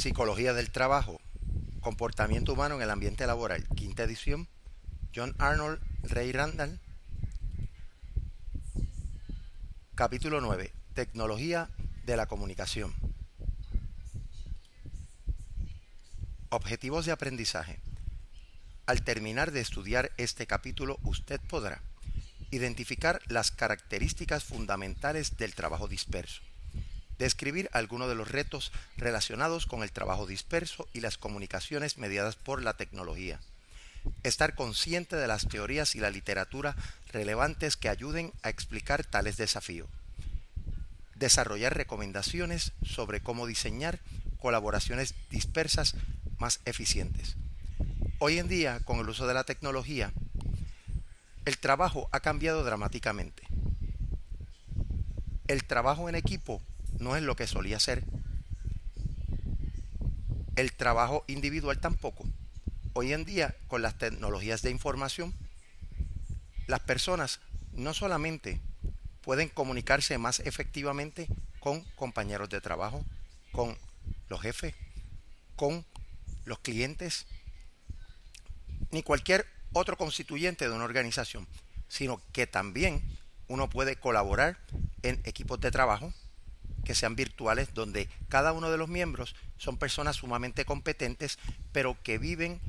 Psicología del Trabajo, Comportamiento Humano en el Ambiente Laboral, quinta edición, John Arnold, Ray Randall. Capítulo 9. Tecnología de la comunicación. Objetivos de aprendizaje. Al terminar de estudiar este capítulo, usted podrá identificar las características fundamentales del trabajo disperso describir algunos de los retos relacionados con el trabajo disperso y las comunicaciones mediadas por la tecnología. Estar consciente de las teorías y la literatura relevantes que ayuden a explicar tales desafíos. Desarrollar recomendaciones sobre cómo diseñar colaboraciones dispersas más eficientes. Hoy en día, con el uso de la tecnología, el trabajo ha cambiado dramáticamente. El trabajo en equipo no es lo que solía ser. El trabajo individual tampoco. Hoy en día, con las tecnologías de información, las personas no solamente pueden comunicarse más efectivamente con compañeros de trabajo, con los jefes, con los clientes, ni cualquier otro constituyente de una organización, sino que también uno puede colaborar en equipos de trabajo, que sean virtuales, donde cada uno de los miembros son personas sumamente competentes, pero que viven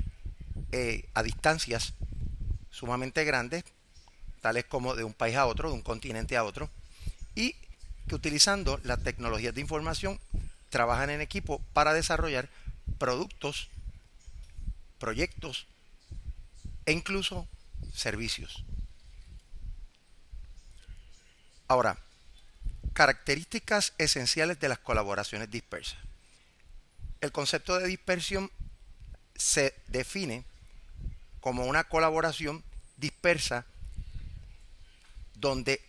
eh, a distancias sumamente grandes, tales como de un país a otro, de un continente a otro, y que utilizando las tecnologías de información trabajan en equipo para desarrollar productos, proyectos e incluso servicios. Ahora, Características esenciales de las colaboraciones dispersas. El concepto de dispersión se define como una colaboración dispersa donde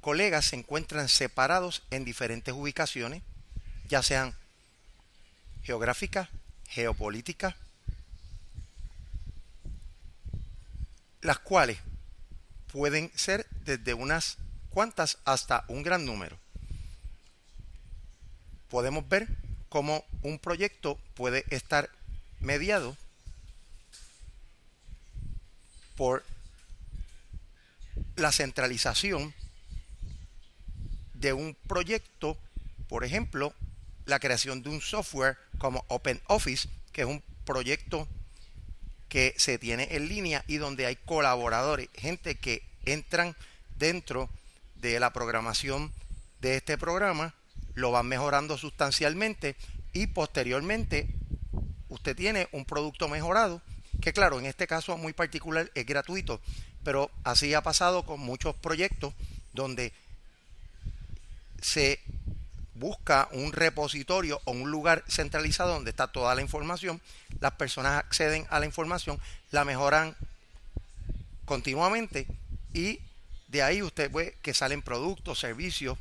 colegas se encuentran separados en diferentes ubicaciones, ya sean geográficas, geopolíticas, las cuales pueden ser desde unas cuantas hasta un gran número podemos ver cómo un proyecto puede estar mediado por la centralización de un proyecto, por ejemplo, la creación de un software como OpenOffice, que es un proyecto que se tiene en línea y donde hay colaboradores, gente que entran dentro de la programación de este programa lo van mejorando sustancialmente y posteriormente usted tiene un producto mejorado que claro, en este caso muy particular es gratuito, pero así ha pasado con muchos proyectos donde se busca un repositorio o un lugar centralizado donde está toda la información, las personas acceden a la información, la mejoran continuamente y de ahí usted ve que salen productos, servicios,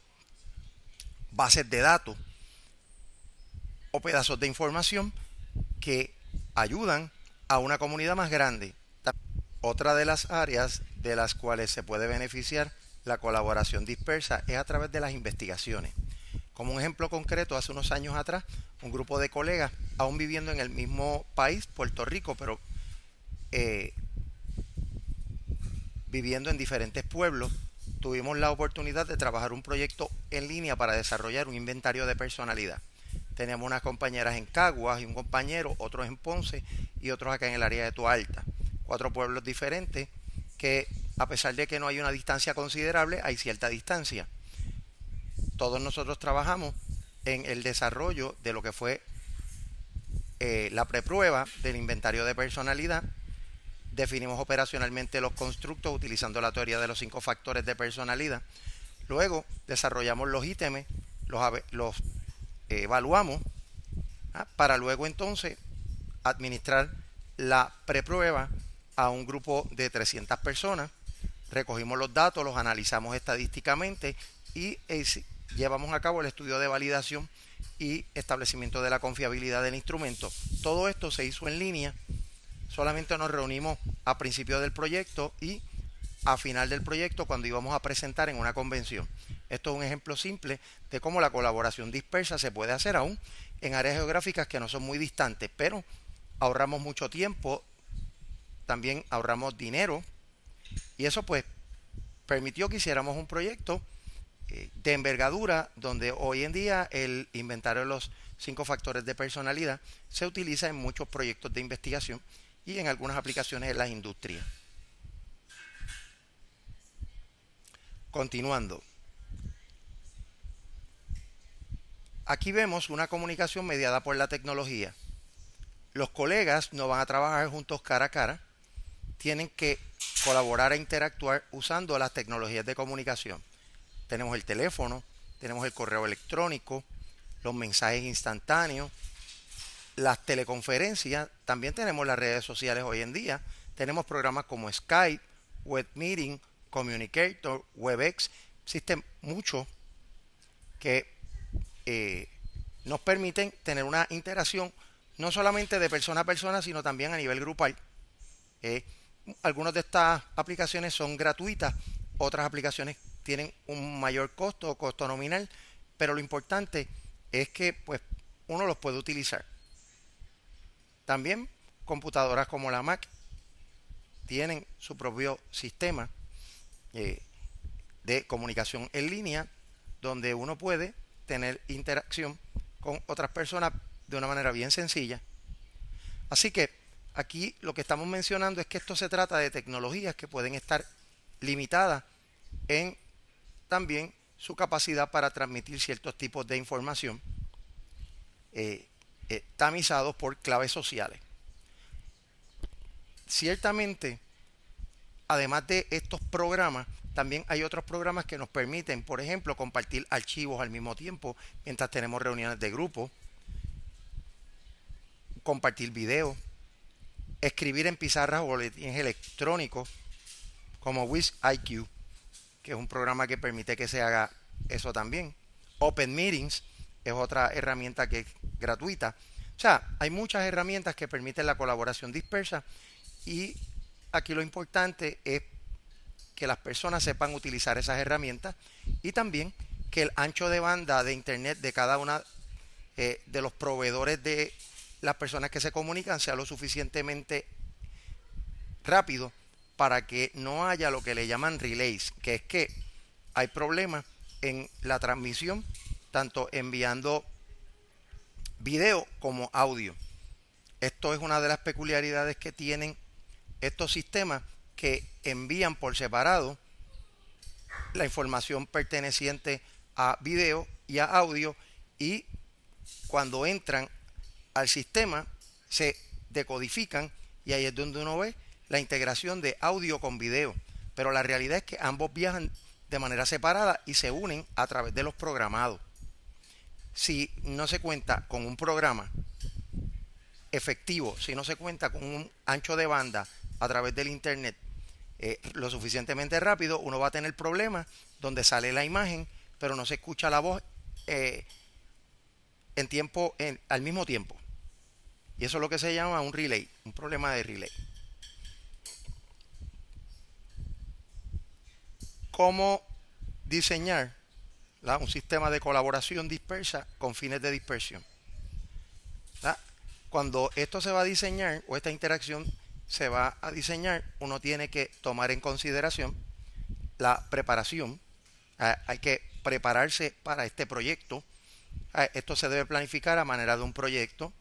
bases de datos o pedazos de información que ayudan a una comunidad más grande. Otra de las áreas de las cuales se puede beneficiar la colaboración dispersa es a través de las investigaciones. Como un ejemplo concreto, hace unos años atrás, un grupo de colegas, aún viviendo en el mismo país, Puerto Rico, pero eh, viviendo en diferentes pueblos, tuvimos la oportunidad de trabajar un proyecto en línea para desarrollar un inventario de personalidad. Tenemos unas compañeras en Caguas y un compañero, otros en Ponce y otros acá en el área de Alta. Cuatro pueblos diferentes que a pesar de que no hay una distancia considerable, hay cierta distancia. Todos nosotros trabajamos en el desarrollo de lo que fue eh, la preprueba del inventario de personalidad Definimos operacionalmente los constructos utilizando la teoría de los cinco factores de personalidad. Luego desarrollamos los ítems, los, eh, evaluamos, ¿ah? para luego entonces administrar la preprueba a un grupo de 300 personas. Recogimos los datos, los analizamos estadísticamente y eh, llevamos a cabo el estudio de validación y establecimiento de la confiabilidad del instrumento. Todo esto se hizo en línea solamente nos reunimos a principio del proyecto y a final del proyecto cuando íbamos a presentar en una convención. Esto es un ejemplo simple de cómo la colaboración dispersa se puede hacer aún en áreas geográficas que no son muy distantes, pero ahorramos mucho tiempo, también ahorramos dinero y eso pues permitió que hiciéramos un proyecto eh, de envergadura donde hoy en día el inventario de los cinco factores de personalidad se utiliza en muchos proyectos de investigación y en algunas aplicaciones de las industrias. Continuando. Aquí vemos una comunicación mediada por la tecnología. Los colegas no van a trabajar juntos cara a cara, tienen que colaborar e interactuar usando las tecnologías de comunicación. Tenemos el teléfono, tenemos el correo electrónico, los mensajes instantáneos, las teleconferencias, también tenemos las redes sociales hoy en día. Tenemos programas como Skype, Web Meeting, Communicator, WebEx. Existen muchos que eh, nos permiten tener una interacción no solamente de persona a persona, sino también a nivel grupal. Eh, algunas de estas aplicaciones son gratuitas, otras aplicaciones tienen un mayor costo o costo nominal, pero lo importante es que pues, uno los puede utilizar. También computadoras como la Mac tienen su propio sistema eh, de comunicación en línea donde uno puede tener interacción con otras personas de una manera bien sencilla. Así que aquí lo que estamos mencionando es que esto se trata de tecnologías que pueden estar limitadas en también su capacidad para transmitir ciertos tipos de información. Eh, tamizados por claves sociales. Ciertamente, además de estos programas, también hay otros programas que nos permiten, por ejemplo, compartir archivos al mismo tiempo mientras tenemos reuniones de grupo, compartir videos, escribir en pizarras o boletines electrónicos como WizIQ, que es un programa que permite que se haga eso también. Open Meetings, es otra herramienta que es gratuita. O sea, hay muchas herramientas que permiten la colaboración dispersa y aquí lo importante es que las personas sepan utilizar esas herramientas y también que el ancho de banda de Internet de cada una eh, de los proveedores de las personas que se comunican sea lo suficientemente rápido para que no haya lo que le llaman relays, que es que hay problemas en la transmisión tanto enviando video como audio. Esto es una de las peculiaridades que tienen estos sistemas que envían por separado la información perteneciente a video y a audio y cuando entran al sistema se decodifican y ahí es donde uno ve la integración de audio con video. Pero la realidad es que ambos viajan de manera separada y se unen a través de los programados si no se cuenta con un programa efectivo, si no se cuenta con un ancho de banda a través del Internet eh, lo suficientemente rápido, uno va a tener problemas donde sale la imagen, pero no se escucha la voz eh, en tiempo, al mismo tiempo. Y eso es lo que se llama un relay, un problema de relay. ¿Cómo diseñar un sistema de colaboración dispersa con fines de dispersión. Cuando esto se va a diseñar o esta interacción se va a diseñar, uno tiene que tomar en consideración la preparación. Ah, hay que prepararse para este proyecto. Ah, esto se debe planificar a manera de un proyecto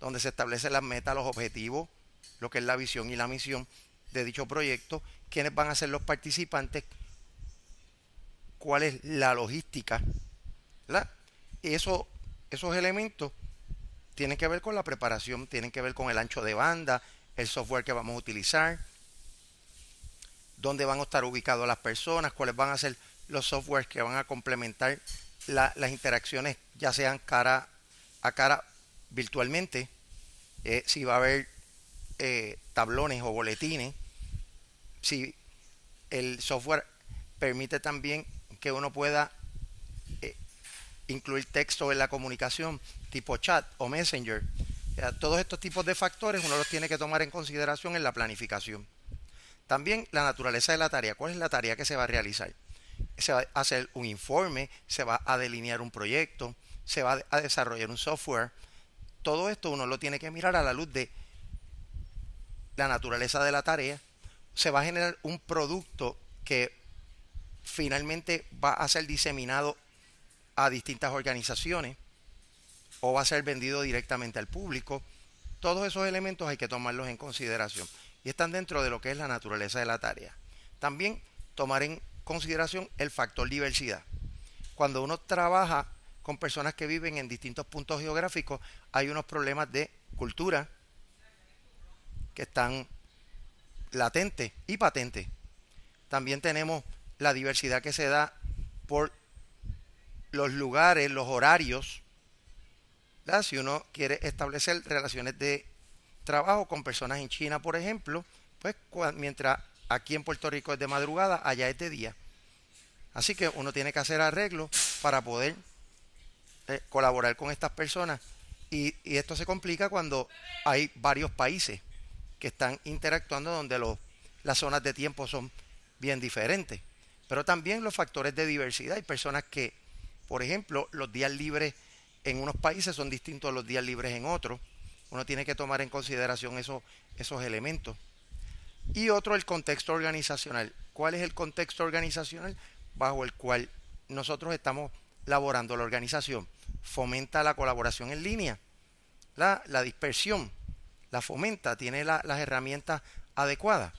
donde se establecen las metas, los objetivos, lo que es la visión y la misión de dicho proyecto, quiénes van a ser los participantes, cuál es la logística. ¿verdad? Eso, esos elementos tienen que ver con la preparación, tienen que ver con el ancho de banda, el software que vamos a utilizar, dónde van a estar ubicados las personas, cuáles van a ser los softwares que van a complementar las interacciones, ya sean cara a cara virtualmente, eh, si va a haber eh, tablones o boletines, si el software permite también que uno pueda eh, incluir texto en la comunicación, tipo chat o messenger. todos estos tipos de factores uno los tiene que tomar en consideración en la planificación. También la naturaleza de la tarea. ¿Cuál es la tarea que se va a realizar? Se va a hacer un informe, se va a delinear un proyecto, se va a desarrollar un software. Todo esto uno lo tiene que mirar a la luz de la naturaleza de la tarea. Se va a generar un producto que finalmente va a ser diseminado a distintas organizaciones o va a ser vendido directamente al público. Todos esos elementos hay que tomarlos en consideración y están dentro de lo que es la naturaleza de la tarea. También tomar en consideración el factor diversidad. Cuando uno trabaja con personas que viven en distintos puntos geográficos, hay unos problemas de cultura que están latentes y patentes. También tenemos la diversidad que se da por los lugares, los horarios, si uno quiere establecer relaciones de trabajo con personas en China, por ejemplo, pues mientras aquí en Puerto Rico es de madrugada, allá es de día. Así que uno tiene que hacer arreglos para poder eh, colaborar con estas personas. Y, esto se complica cuando hay varios países que están interactuando donde los, las zonas de tiempo son bien diferentes pero también los factores de diversidad. Hay personas que, por ejemplo, los días libres en unos países son distintos a los días libres en otros. Uno tiene que tomar en consideración esos elementos. Y otro, el contexto organizacional. ¿Cuál es el contexto organizacional bajo el cual nosotros estamos laborando la organización? Fomenta la colaboración en línea, la, dispersión, la fomenta, tiene las herramientas adecuadas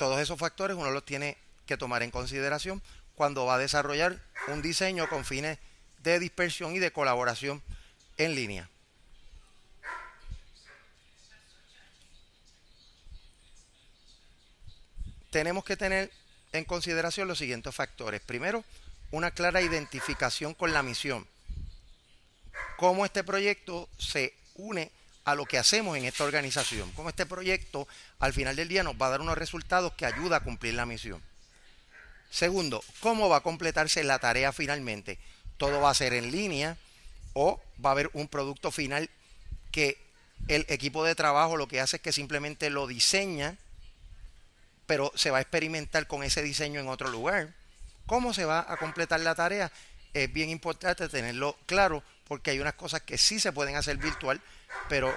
todos esos factores uno los tiene que tomar en consideración cuando va a desarrollar un diseño con fines de dispersión y de colaboración en línea. Tenemos que tener en consideración los siguientes factores. Primero, una clara identificación con la misión. Cómo este proyecto se une a lo que hacemos en esta organización, como este proyecto al final del día nos va a dar unos resultados que ayuda a cumplir la misión. Segundo, ¿cómo va a completarse la tarea finalmente? Todo va a ser en línea o va a haber un producto final que el equipo de trabajo lo que hace es que simplemente lo diseña, pero se va a experimentar con ese diseño en otro lugar. ¿Cómo se va a completar la tarea? Es bien importante tenerlo claro porque hay unas cosas que sí se pueden hacer virtual, pero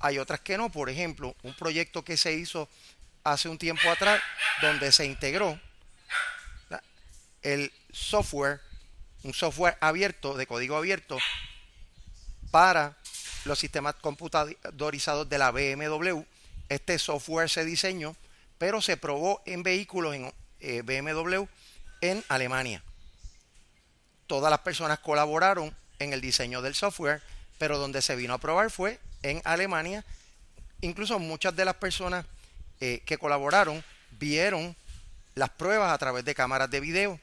hay otras que no. Por ejemplo, un proyecto que se hizo hace un tiempo atrás, donde se integró el software, un software abierto, de código abierto, para los sistemas computadorizados de la BMW. Este software se diseñó, pero se probó en vehículos en eh, BMW en Alemania. Todas las personas colaboraron en el diseño del software, pero donde se vino a probar fue en Alemania. Incluso muchas de las personas eh, que colaboraron vieron las pruebas a través de cámaras de video,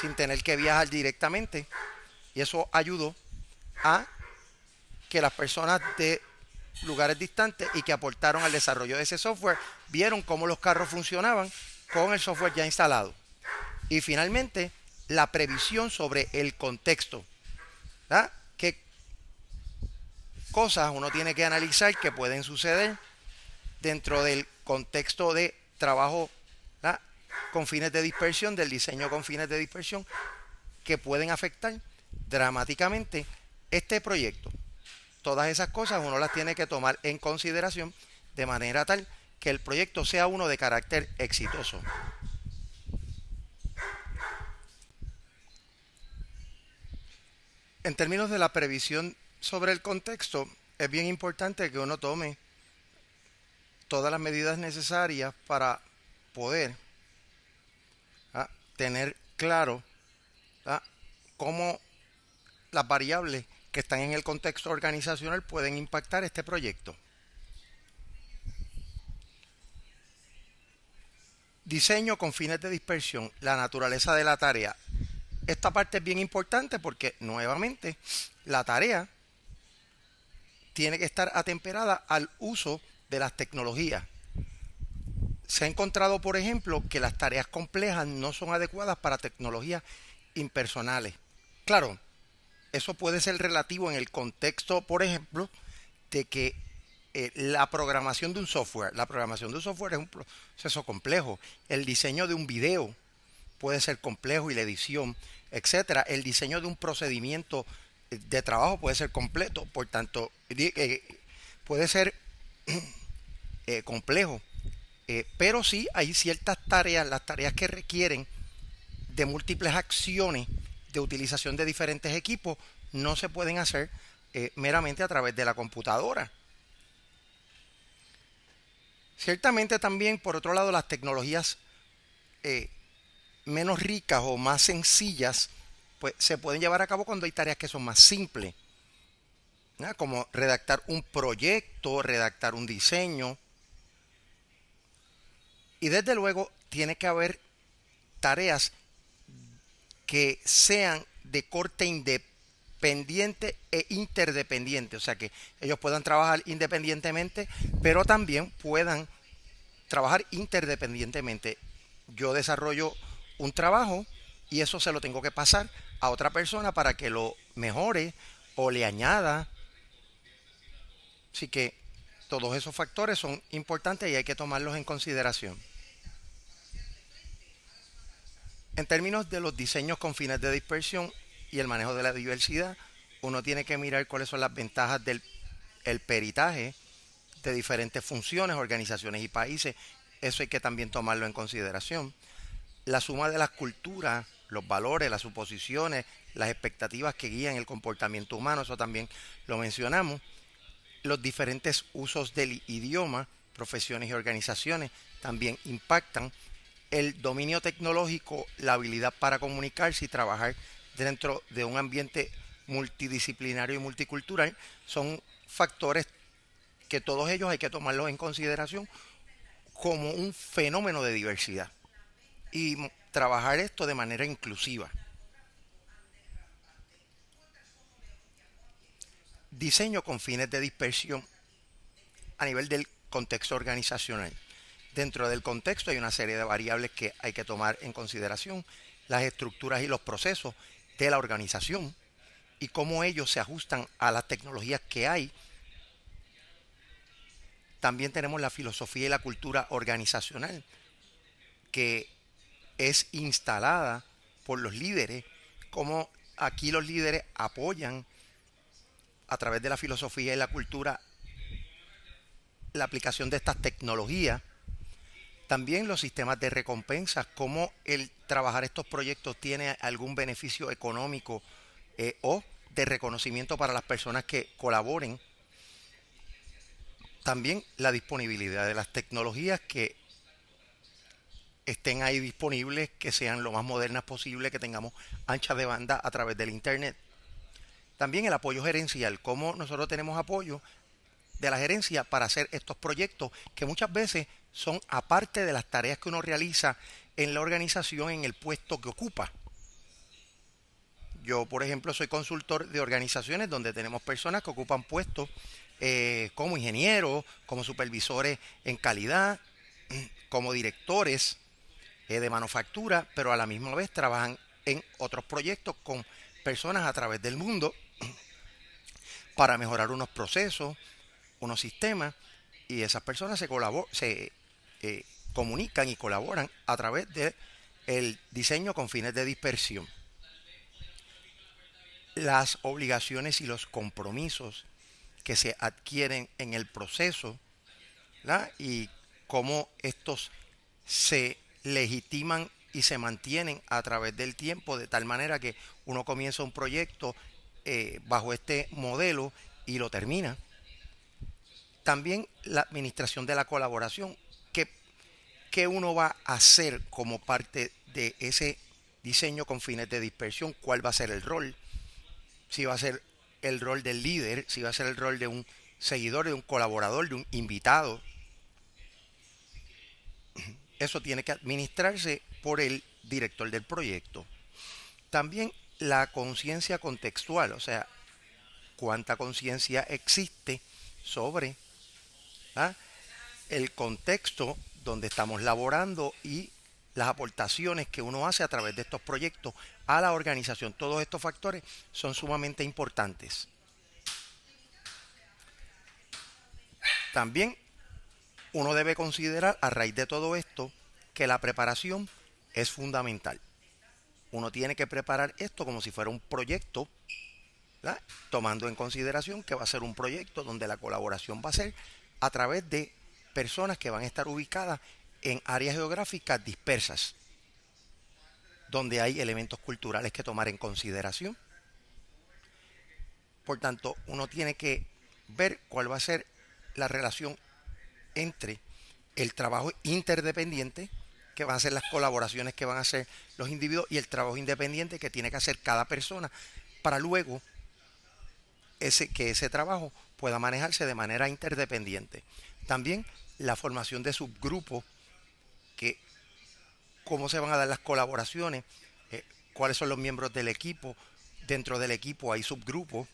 sin tener que viajar directamente. Y eso ayudó a que las personas de lugares distantes y que aportaron al desarrollo de ese software vieron cómo los carros funcionaban con el software ya instalado. Y finalmente, la previsión sobre el contexto. ¿Qué cosas uno tiene que analizar que pueden suceder dentro del contexto de trabajo con fines de dispersión, del diseño con fines de dispersión, que pueden afectar dramáticamente este proyecto? Todas esas cosas uno las tiene que tomar en consideración de manera tal que el proyecto sea uno de carácter exitoso. en términos de la previsión sobre el contexto, es bien importante que uno tome todas las medidas necesarias para poder ¿ah? tener claro ¿ah? cómo las variables que están en el contexto organizacional pueden impactar este proyecto. Diseño con fines de dispersión, la naturaleza de la tarea esta parte es bien importante porque nuevamente la tarea tiene que estar atemperada al uso de las tecnologías. Se ha encontrado, por ejemplo, que las tareas complejas no son adecuadas para tecnologías impersonales. Claro, eso puede ser relativo en el contexto, por ejemplo, de que eh, la programación de un software, la programación de un software es un proceso complejo, el diseño de un video, puede ser complejo y la edición, etcétera. El diseño de un procedimiento de trabajo puede ser completo, por tanto, eh, puede ser eh, complejo, eh, pero sí hay ciertas tareas, las tareas que requieren de múltiples acciones de utilización de diferentes equipos, no se pueden hacer meramente a través de la computadora. Ciertamente también, por otro lado, las tecnologías menos ricas o más sencillas pues, se pueden llevar a cabo cuando hay tareas que son más simples, como redactar un proyecto, redactar un diseño. Y desde luego tiene que haber tareas que sean de corte independiente e interdependiente, o sea que ellos puedan trabajar independientemente, pero también puedan trabajar interdependientemente. Yo desarrollo un trabajo y eso se lo tengo que pasar a otra persona para que lo mejore o le añada. Así que todos esos factores son importantes y hay que tomarlos en consideración. En términos de los diseños con fines de dispersión y el manejo de la diversidad, uno tiene que mirar cuáles son las ventajas del peritaje de diferentes funciones, organizaciones y países. Eso hay que también tomarlo en consideración la suma de las culturas, los valores, las suposiciones, las expectativas que guían el comportamiento humano, eso también lo mencionamos, los diferentes usos del idioma, profesiones y organizaciones también impactan, el dominio tecnológico, la habilidad para comunicarse y trabajar dentro de un ambiente multidisciplinario y multicultural, son factores que todos ellos hay que tomarlos en consideración como un fenómeno de diversidad y trabajar esto de manera inclusiva. Diseño con fines de dispersión a nivel del contexto organizacional. Dentro del contexto hay una serie de variables que hay que tomar en consideración, las estructuras y los procesos de la organización y cómo ellos se ajustan a las tecnologías que hay. También tenemos la filosofía y la cultura organizacional, que es instalada por los líderes, como aquí los líderes apoyan a través de la filosofía y la cultura la aplicación de estas tecnologías, también los sistemas de recompensas, como el trabajar estos proyectos tiene algún beneficio económico eh, o de reconocimiento para las personas que colaboren. También la disponibilidad de las tecnologías que estén ahí disponibles, que sean lo más modernas posible, que tengamos anchas de banda a través del Internet. También el apoyo gerencial, cómo nosotros tenemos apoyo de la gerencia para hacer estos proyectos que muchas veces son aparte de las tareas que uno realiza en la organización, en el puesto que ocupa. Yo, por ejemplo, soy consultor de organizaciones donde tenemos personas que ocupan puestos eh, como ingenieros, como supervisores en calidad, como directores eh, de manufactura, pero a la misma vez trabajan en otros proyectos con personas a través del mundo para mejorar unos procesos, unos sistemas, y esas personas se, se eh, comunican y colaboran a través del el diseño con fines de dispersión. Las obligaciones y los compromisos que se adquieren en el proceso y cómo estos se legitiman y se mantienen a través del tiempo, de tal manera que uno comienza un proyecto eh, bajo este modelo y lo termina. También la administración de la colaboración, ¿Qué uno va a hacer como parte de ese diseño con fines de dispersión, cuál va a ser el rol, si va a ser el rol del líder, si va a ser el rol de un seguidor, de un colaborador, de un invitado, eso tiene que administrarse por el director del proyecto. También la conciencia contextual, o sea, cuánta conciencia existe sobre ¿ah? el contexto donde estamos laborando y las aportaciones que uno hace a través de estos proyectos a la organización. Todos estos factores son sumamente importantes. También uno debe considerar a raíz de todo esto que la preparación es fundamental. Uno tiene que preparar esto como si fuera un proyecto, tomando en consideración que va a ser un proyecto donde la colaboración va a ser a través de personas que van a estar ubicadas en áreas geográficas dispersas, donde hay elementos culturales que tomar en consideración. Por tanto, uno tiene que ver cuál va a ser la relación entre el trabajo interdependiente, que van a ser las colaboraciones que van a hacer los individuos, y el trabajo independiente que tiene que hacer cada persona, para luego ese, que ese trabajo pueda manejarse de manera interdependiente. También la formación de subgrupos, que cómo se van a dar las colaboraciones, eh, cuáles son los miembros del equipo, dentro del equipo hay subgrupos.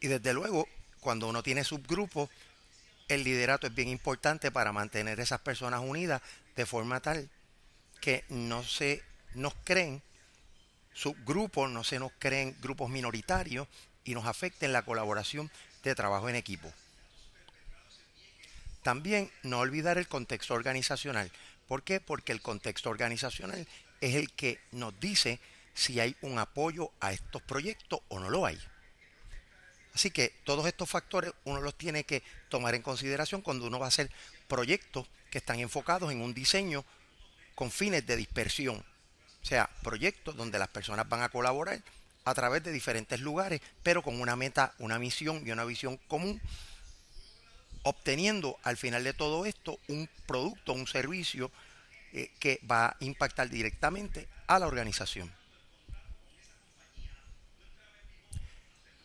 Y desde luego, cuando uno tiene subgrupos, el liderato es bien importante para mantener esas personas unidas de forma tal que no se nos creen subgrupos, no se nos creen grupos minoritarios y nos afecten la colaboración de trabajo en equipo. También no olvidar el contexto organizacional. ¿Por qué? Porque el contexto organizacional es el que nos dice si hay un apoyo a estos proyectos o no lo hay. Así que todos estos factores uno los tiene que tomar en consideración cuando uno va a hacer proyectos que están enfocados en un diseño con fines de dispersión. O sea, proyectos donde las personas van a colaborar a través de diferentes lugares, pero con una meta, una misión y una visión común, obteniendo al final de todo esto un producto, un servicio eh, que va a impactar directamente a la organización.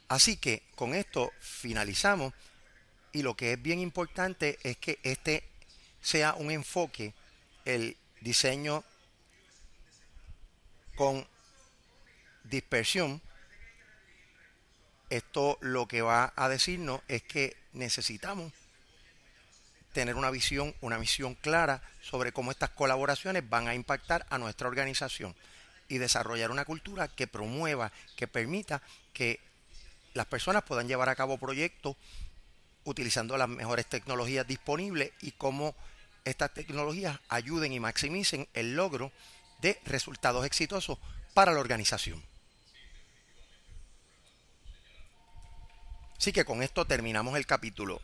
Así que con esto finalizamos y lo que es bien importante es que este sea un enfoque, el diseño con dispersión. Esto lo que va a decirnos es que necesitamos tener una visión, una misión clara sobre cómo estas colaboraciones van a impactar a nuestra organización y desarrollar una cultura que promueva, que permita que las personas puedan llevar a cabo proyectos utilizando las mejores tecnologías disponibles y cómo estas tecnologías ayuden y maximicen el logro de resultados exitosos para la organización. Así que con esto terminamos el capítulo